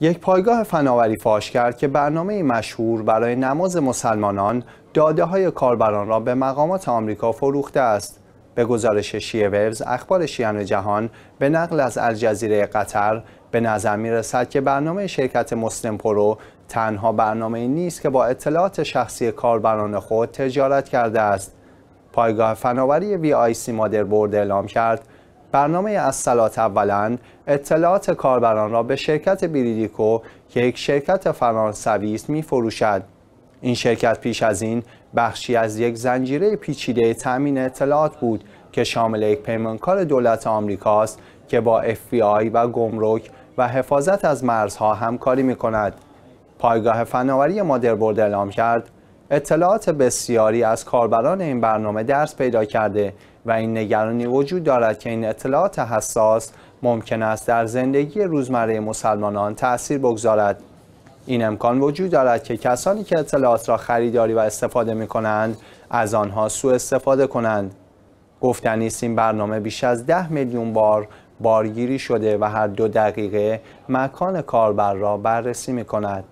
یک پایگاه فناوری فاش کرد که برنامه مشهور برای نماز مسلمانان داده های کاربران را به مقامات آمریکا فروخته است. به گزارش شیه ویوز اخبار شیعان جهان به نقل از الجزیره قطر به نظر می رسد که برنامه شرکت مسلم پرو تنها برنامه نیست که با اطلاعات شخصی کاربران خود تجارت کرده است. پایگاه فناوری وی آی سی مادربرد اعلام کرد برنامه از سلات اولا اطلاعات کاربران را به شرکت بریدیکو که یک شرکت فرانسوی است فروشد. این شرکت پیش از این بخشی از یک زنجیره پیچیده تامین اطلاعات بود که شامل یک پیمانکار دولت آمریکاست که با FBI و گمرک و حفاظت از مرزها همکاری می کند. پایگاه فناوری مادربرد اعلام کرد اطلاعات بسیاری از کاربران این برنامه درس پیدا کرده و این نگرانی وجود دارد که این اطلاعات حساس ممکن است در زندگی روزمره مسلمانان تأثیر بگذارد این امکان وجود دارد که کسانی که اطلاعات را خریداری و استفاده می کنند از آنها سوء استفاده کنند گفتنی است این برنامه بیش از ده میلیون بار بارگیری شده و هر دو دقیقه مکان کاربر را بررسی می کند